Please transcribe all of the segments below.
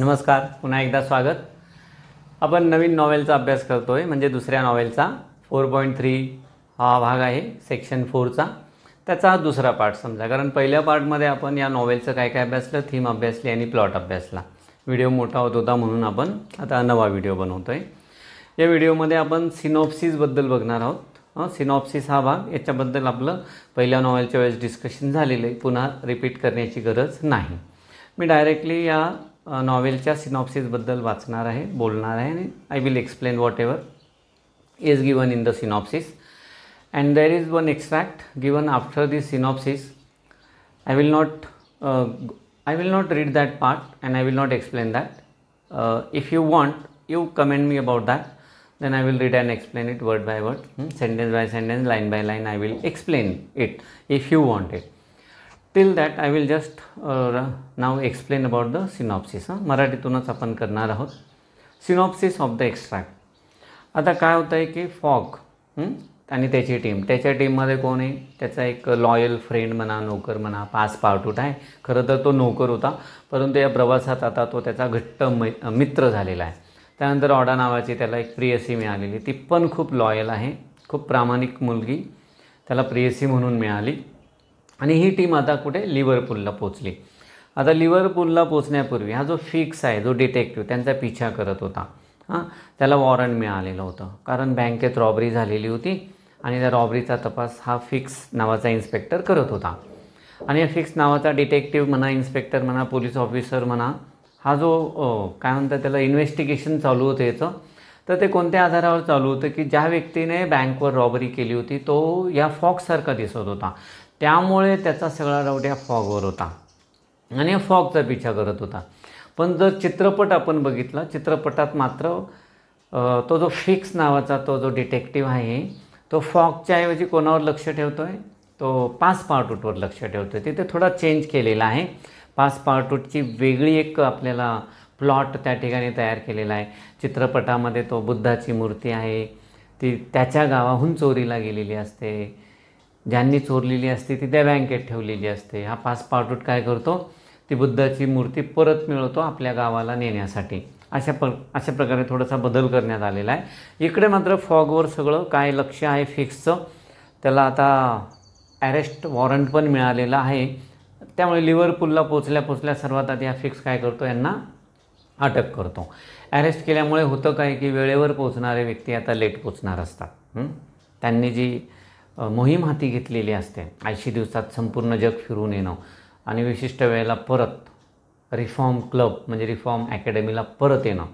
नमस्कार पुन्हा एकदा स्वागत आपण नवीन नॉवेलचा अभ्यास करतो आहे म्हणजे दुसऱ्या नॉवेलचा फोर पॉईंट थ्री हा भाग आहे सेक्शन फोरचा त्याचा हा दुसरा पार्ट समजा कारण पहिल्या पार्टमध्ये आपण या नॉवेलचं काय काय अभ्यासलं थीम अभ्यासली आणि प्लॉट अभ्यासला व्हिडिओ मोठा होत होता म्हणून आपण आता नवा व्हिडिओ बनवतो आहे या व्हिडिओमध्ये आपण सिनॉप्सिसबद्दल बघणार आहोत सिनॉप्सिस हा भाग याच्याबद्दल आपलं पहिल्या नॉवेलच्या वेळेस डिस्कशन झालेलं आहे पुन्हा रिपीट करण्याची गरज नाही मी डायरेक्टली या नॉवेलच्या सिनॉप्सिसबद्दल वाचणार आहे बोलणार आहे आणि I will explain whatever is given in the synopsis and there is one extract given after this synopsis I will not I will not read that part and I will not explain that if you want you comment me about that then I will read and explain it word by word sentence by sentence line by line I will explain it if you want it till that I will just now explain about the synopsis हां मराठीतूनच आपण करणार आहोत synopsis of the extract आता काय होतं आहे की फॉग आणि त्याची टीम त्याच्या टीममध्ये कोण आहे त्याचा एक लॉयल फ्रेंड म्हणा नोकर म्हणा पास पावटूट आहे खरं तर तो नोकर होता परंतु या प्रवासात आता तो त्याचा घट्ट मै मित्र झालेला आहे त्यानंतर ऑडा नावाची त्याला एक प्रियसी मिळालेली ती पण खूप लॉयल आहे खूप प्रामाणिक मुलगी त्याला प्रियसी म्हणून मिळाली आणि ही टीम आता कुठे लिव्हरपूलला पोचली आता लिव्हरपूलला पोचण्यापूर्वी हा जो फिक्स आहे जो डिटेक्टिव्ह त्यांचा पिछा करत होता हां त्याला वॉरंट मिळालेलं होतं कारण बँकेत रॉबरी झालेली होती आणि त्या रॉबरीचा तपास हा फिक्स नावाचा इन्स्पेक्टर करत होता आणि या फिक्स नावाचा डिटेक्टिव्ह म्हणा इन्स्पेक्टर म्हणा पोलीस ऑफिसर म्हणा हा जो काय म्हणतात त्याला इन्व्हेस्टिगेशन चालू होतं याचं तर ते कोणत्या आधारावर चालू होतं की ज्या व्यक्तीने बँकवर रॉबरी केली होती तो या फॉक्ससारखा दिसत होता त्यामुळे त्याचा सगळा रवड्या फॉगवर होता आणि फॉगचा पिछा करत होता पण जर चित्रपट आपण बघितला चित्रपटात मात्र तो जो फिक्स नावाचा तो जो डिटेक्टिव्ह आहे तो फॉगच्या ऐवजी कोणावर लक्ष ठेवतो आहे तो पास पार्टूटवर लक्ष ठेवतो आहे तिथे थोडा चेंज केलेला आहे पास पार्टूटची वेगळी एक आपल्याला प्लॉट त्या ठिकाणी तयार केलेला आहे चित्रपटामध्ये तो बुद्धाची मूर्ती आहे ती त्याच्या गावाहून चोरीला गेलेली असते ज्यांनी चोरलेली असते ती त्या बँकेत ठेवलेली असते हा पाच पाटूट काय करतो ती बुद्धाची मूर्ती परत मिळवतो आपल्या गावाला नेण्यासाठी अशा प अशा प्रकारे थोडासा बदल करण्यात आलेला आहे इकडे मात्र फॉगवर सगळं काय लक्ष आहे फिक्सचं त्याला आता ॲरेस्ट वॉरंट पण मिळालेलं आहे त्यामुळे लिव्हरपूलला पोचल्या पोचल्या सर्वात आधी हा फिक्स काय करतो यांना अटक करतो ॲरेस्ट केल्यामुळे होतं काय की वेळेवर पोचणारे व्यक्ती आता लेट पोचणार असतात त्यांनी जी मोहीम हाती घेतलेली असते ऐंशी दिवसात संपूर्ण जग फिरून येणं आणि विशिष्ट वेळेला परत रिफॉर्म क्लब म्हणजे रिफॉर्म अकॅडमीला परत येणं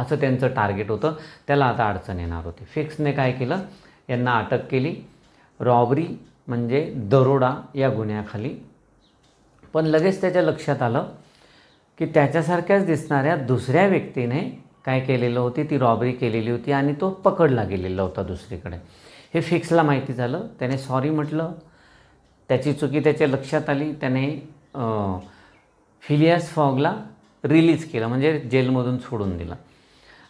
असं त्यांचं टार्गेट होतं त्याला आता अडचण येणार होती फिक्सने काय केलं यांना अटक केली रॉबरी म्हणजे दरोडा या गुन्ह्याखाली पण लगेच त्याच्या लक्षात आलं की त्याच्यासारख्याच दिसणाऱ्या दुसऱ्या व्यक्तीने काय केलेलं होती ती रॉबरी केलेली होती आणि तो पकडला गेलेला होता दुसरीकडे हे फिक्सला माहिती झालं त्याने सॉरी म्हटलं त्याची चुकी त्याच्या लक्षात आली त्याने फिलियास फॉगला रिलीज केलं म्हणजे जेलमधून सोडून दिला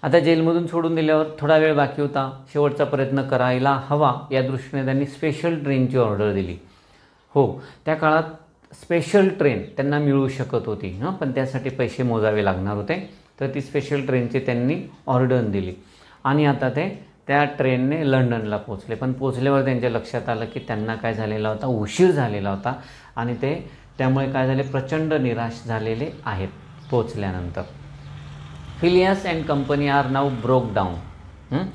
आता जेलमधून सोडून दिल्यावर थोडा वेळ बाकी होता शेवटचा प्रयत्न करायला हवा या दृष्टीने त्यांनी स्पेशल ट्रेनची ऑर्डर दिली हो त्या काळात स्पेशल ट्रेन त्यांना मिळू शकत होती हां पण त्यासाठी पैसे मोजावे लागणार होते तर ती स्पेशल ट्रेनची त्यांनी ऑर्डर दिली आणि आता ते त्या ट्रेनने लंडनला पोचले पण पोचल्यावर त्यांच्या लक्षात आलं की त्यांना काय झालेला होता उशीर झालेला होता आणि ते त्यामुळे काय झाले प्रचंड निराश झालेले आहेत पोचल्यानंतर Phileas and company are now broke down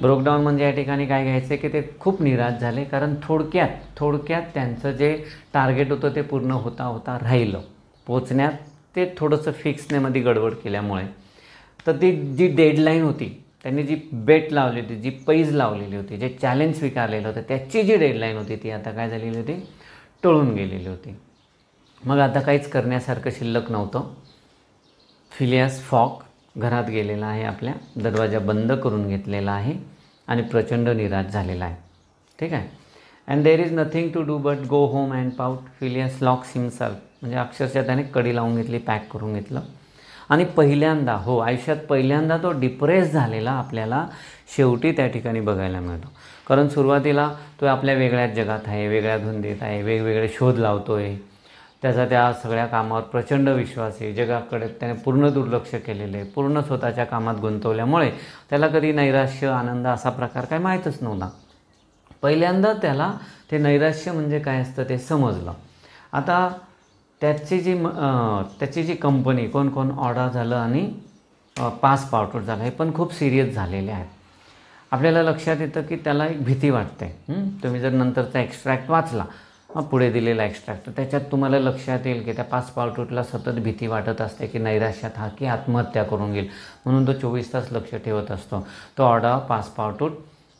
broke down म्हणजे या ठिकाणी काय घ्यायचं की ते खूप निराश झाले कारण थोडक्यात थोडक्यात त्यांचं जे टार्गेट होतं ते पूर्ण होता होता राहिलं पोचण्यात ते थोडंसं फिक्सनेमध्ये गडबड केल्यामुळे तर ती जी डेडलाईन होती त्यांनी जी बेट लावली होती जी पैज लावलेली होती जे चॅलेंज स्वीकारलेलं होतं त्याची जी डेडलाईन होती ती आता काय झालेली होती टळून गेलेली होती मग आता काहीच करण्यासारखं शिल्लक नव्हतं फिलियास फॉक घरात गेलेला आहे आपल्या दरवाजा बंद करून घेतलेला आहे आणि प्रचंड निराश झालेला आहे ठीक आहे and there is nothing to do but go home and pout Phileas lock himself म्हणजे अक्षरशः त्याने कडी लावून घेतली पॅक करून घेतलं आणि पहिल्यांदा हो आयुष्यात पहिल्यांदा तो डिप्रेस झालेला आपल्याला शेवटी त्या ठिकाणी बघायला मिळतो कारण सुरुवातीला तो आपल्या वेगळ्याच जगात आहे वेगळ्या धुंदीत आहे वेगवेगळे शोध लावतो आहे त्याचा त्या सगळ्या कामावर प्रचंड विश्वास आहे जगाकडे त्याने पूर्ण दुर्लक्ष केलेलं आहे पूर्ण स्वतःच्या कामात गुंतवल्यामुळे त्याला कधी नैराश्य आनंद असा प्रकार काय माहीतच नव्हता पहिल्यांदा त्याला ते नैराश्य म्हणजे काय असतं ते समजलं आता त्याची जी म त्याची जी कंपनी कोण कोण ऑर्डर झालं आणि पास पावटोट झालं हे पण खूप सिरियस झालेले आहेत आपल्याला लक्षात येतं की त्याला एक भीती वाटते तुम्ही जर नंतरचा एक्स्ट्रॅक्ट वाचला पुढे दिलेला एक्स्ट्रॅक्ट त्याच्यात तुम्हाला लक्षात येईल की त्या पाच पावटूटला सतत भीती वाटत असते की नैराश्यात हा की आत्महत्या करून घेईल म्हणून तो चोवीस तास लक्ष ठेवत असतो तो ऑर्डर पाच पावटूट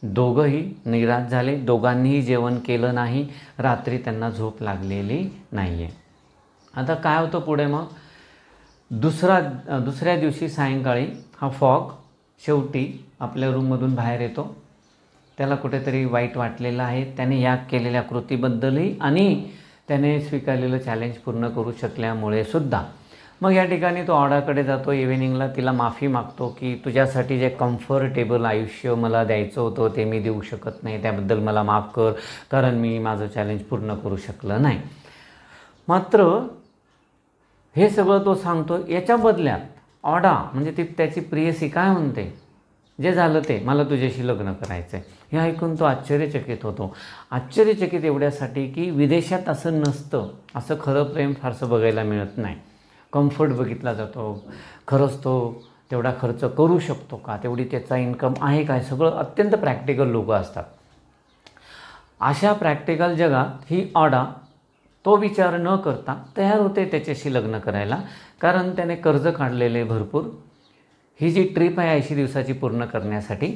दोघंही निराश झाले दोघांनीही जेवण केलं नाही रात्री त्यांना झोप लागलेली नाही आहे आता काय होतं पुढे मग दुसरा दुसऱ्या दिवशी सायंकाळी हा फॉग शेवटी आपल्या रूममधून बाहेर येतो त्याला कुठेतरी वाईट वाटलेलं आहे त्याने या केलेल्या कृतीबद्दलही आणि त्याने स्वीकारलेलं चॅलेंज पूर्ण करू शकल्यामुळे सुद्धा मग या ठिकाणी तो ऑर्डाकडे जातो इव्हिनिंगला तिला माफी मागतो की तुझ्यासाठी जे कम्फर्टेबल आयुष्य मला द्यायचं होतं ते मी देऊ शकत नाही त्याबद्दल मला माफ कर कारण मी माझं चॅलेंज पूर्ण करू शकलं नाही मात्र हे सगळं तो सांगतो याच्या बदल्यात ऑडा म्हणजे ती त्याची प्रियसी काय म्हणते जे झालं ते मला तुझ्याशी लग्न करायचं आहे हे ऐकून तो आश्चर्यचकित होतो आश्चर्यचकित एवढ्यासाठी की विदेशात असं नसतं असं खरं प्रेम फारसं बघायला मिळत नाही कम्फर्ट बघितला जातो खरंच तो तेवढा खर्च करू शकतो का तेवढी त्याचा इन्कम आहे काय सगळं अत्यंत प्रॅक्टिकल लोकं असतात अशा प्रॅक्टिकल जगात ही ऑडा तो विचार न करता तयार होते त्याच्याशी लग्न करायला कारण त्याने कर्ज काढलेले भरपूर ही जी ट्रीप आहे ऐंशी दिवसाची पूर्ण करण्यासाठी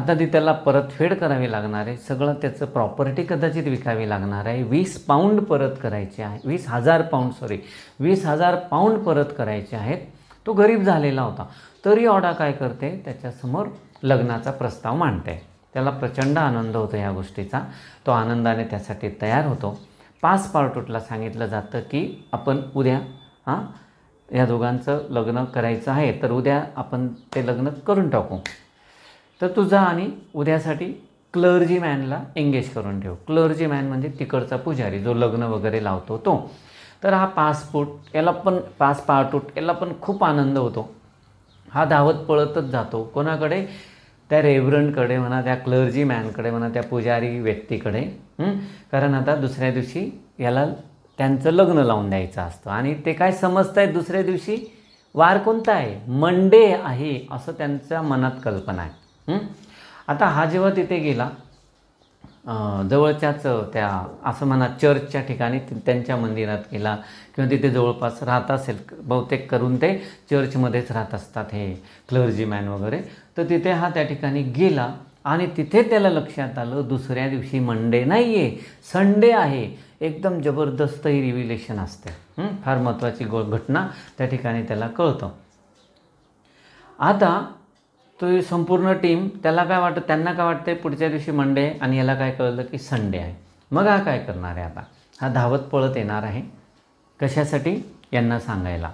आता ती त्याला परतफेड करावी लागणार आहे सगळं त्याचं प्रॉपर्टी कदाचित विकावी लागणार आहे वीस पाऊंड परत करायचे आहे वीस हजार पाऊंड सॉरी वीस हजार पाऊंड परत करायचे आहेत तो गरीब झालेला होता तरी ऑडा काय करते त्याच्यासमोर लग्नाचा प्रस्ताव मांडते त्याला प्रचंड आनंद होतो या गोष्टीचा तो आनंदाने त्यासाठी तयार होतो पाच पार्टोटला सांगितलं जातं की आपण उद्या हां या दोघांचं लग्न करायचं आहे तर उद्या आपण ते लग्न करून टाकू तर तुझा आणि उद्यासाठी क्लर्जी मॅनला एंगेज करून ठेव क्लर्जी मॅन म्हणजे तिकडचा पुजारी जो लग्न वगैरे लावतो तो तर हा पासपोर्ट याला पण पास पार्टूट याला पण खूप आनंद होतो हा धावत पळतच जातो कोणाकडे त्या रेव्हरंडकडे म्हणा त्या क्लर्जी मॅनकडे म्हणा त्या पुजारी व्यक्तीकडे कारण आता दुसऱ्या दिवशी याला त्यांचं लग्न लावून द्यायचं असतं आणि ते काय समजत आहेत दुसऱ्या दिवशी वार कोणता आहे मंडे आहे असं त्यांच्या मनात कल्पना आहे आता हा जेव्हा तिथे गेला जवळच्याच त्या असं म्हणा चर्चच्या ठिकाणी त्यांच्या मंदिरात गेला किंवा तिथे जवळपास राहत असेल बहुतेक करून ते चर्चमध्येच राहत असतात हे क्लर्जीमॅन वगैरे तर तिथे हा त्या ठिकाणी गेला आणि तिथे त्याला लक्षात आलं दुसऱ्या दिवशी मंडे नाही आहे संडे आहे एकदम जबरदस्त ही रिव्हिलेशन असते फार महत्त्वाची गो घटना त्या ठिकाणी त्याला कळतं आता तो संपूर्ण टीम त्याला काय वाटतं त्यांना काय वाटतं पुढच्या दिवशी मंडे आणि याला काय कळलं की संडे आहे मग हा काय करणार आहे आता हा धावत पळत येणार आहे कशासाठी यांना सांगायला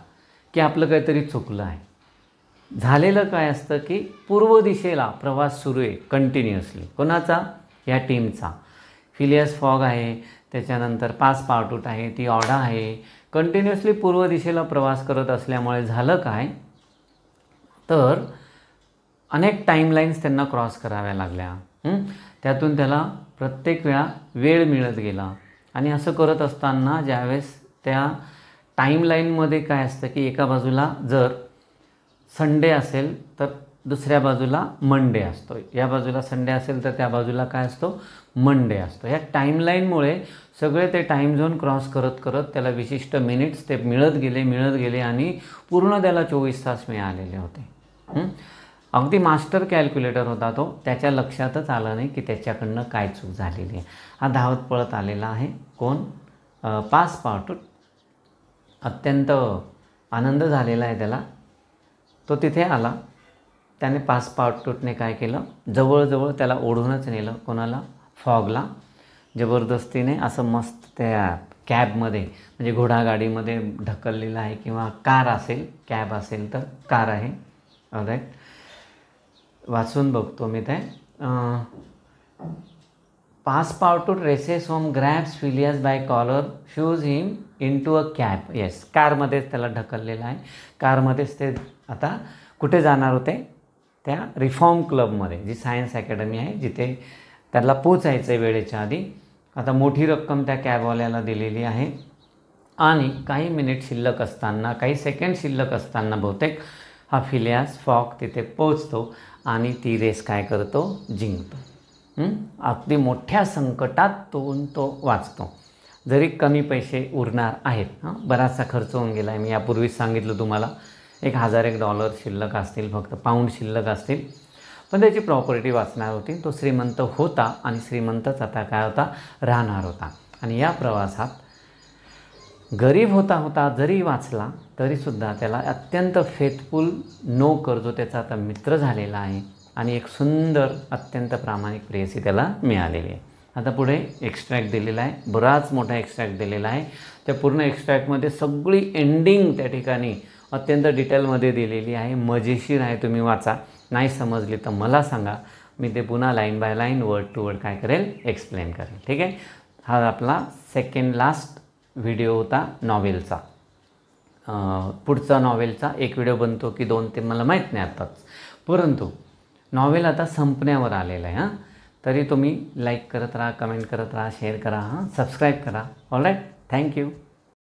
की आपलं काहीतरी चुकलं आहे झालेलं काय असतं की पूर्व दिशेला प्रवास सुरू आहे कंटिन्युअसली कोणाचा या टीमचा फिलियस फॉग आहे त्याच्यानंतर पाच पावटूट आहे ती ऑडा आहे कंटिन्युअसली पूर्व दिशेला प्रवास करत असल्यामुळे झालं काय तर अनेक टाईमलाईन्स त्यांना क्रॉस कराव्या लागल्या त्यातून त्याला प्रत्येक वेळा वेळ मिळत गेला आणि असं करत असताना ज्यावेळेस त्या टाईमलाईनमध्ये काय असतं की एका बाजूला जर संडे असेल तर दुसऱ्या बाजूला मंडे असतो या बाजूला संडे असेल तर त्या बाजूला काय असतो मंडे असतो या टाईमलाईनमुळे सगळे ते टाईम झोन क्रॉस करत करत त्याला विशिष्ट मिनिट्स ते मिळत गेले मिळत गेले आणि पूर्ण त्याला चोवीस तास मिळालेले होते अगदी मास्टर कॅल्क्युलेटर होता तो त्याच्या लक्षातच आला नाही की त्याच्याकडनं काय चूक झालेली आहे हा धावत पळत आलेला आहे कोण पास पावटूट अत्यंत आनंद झालेला आहे त्याला तो तिथे आला त्याने पास पावटूटने काय केलं जवळजवळ त्याला ओढूनच नेलं कोणाला फॉगला जबरदस्तीने असं मस्त त्या कॅबमध्ये म्हणजे घोडागाडीमध्ये ढकललेलं आहे किंवा कार असेल कॅब असेल तर कार आहे राईट वाचून बघतो मी ते Passepartout races home grabs Phileas by collar shoves him into a cab yes कारमध्येच त्याला ढकललेलं आहे कारमध्येच ते आता कुठे जाणार होते त्या रिफॉर्म क्लबमध्ये जी सायन्स अकॅडमी आहे जिथे त्याला पोचायचं आहे वेळेच्या आधी आता मोठी रक्कम त्या कॅबवाल्याला दिलेली आहे आणि काही मिनिट शिल्लक असताना काही सेकंड शिल्लक असताना बहुतेक हा फिलियास फॉक तिथे पोचतो आणि ती रेस काय करतो जिंकतो अगदी मोठ्या संकटात तो तो वाचतो जरी कमी पैसे उरणार आहेत हां बराचसा खर्च होऊन गेला आहे मी यापूर्वीच सांगितलं तुम्हाला एक हजार एक डॉलर शिल्लक असतील फक्त पाऊंड शिल्लक असतील पण त्याची प्रॉपर्टी वाचणार होती तो श्रीमंत होता आणि श्रीमंतच आता काय होता राहणार होता आणि या प्रवासात गरीब होता होता जरी वाचला तरीसुद्धा त्याला अत्यंत फेथफुल नो जो त्याचा आता मित्र झालेला आहे आणि एक सुंदर अत्यंत प्रामाणिक प्रेयसी त्याला मिळालेली आहे आता पुढे एक्स्ट्रॅक्ट दिलेला आहे बराच मोठा एक्स्ट्रॅक्ट दिलेला आहे त्या पूर्ण एक्स्ट्रॅक्टमध्ये सगळी एंडिंग त्या ठिकाणी अत्यंत डिटेलमध्ये दिलेली आहे मजेशीर आहे तुम्ही वाचा नाही समजली तर मला सांगा मी ते पुन्हा line by line word to word काय करेल एक्सप्लेन करेल ठीक आहे हा आपला सेकंड लास्ट व्हिडिओ होता नॉवेलचा पुढचा नॉवेलचा एक व्हिडिओ बनतो की दोन ते मला माहीत नाही आत्ताच परंतु नॉवेल आता संपण्यावर आलेलं आहे हां तरी तुम्ही लाईक करत राहा कमेंट करत राहा शेअर करा हां सबस्क्राईब करा ऑल राईट थँक्यू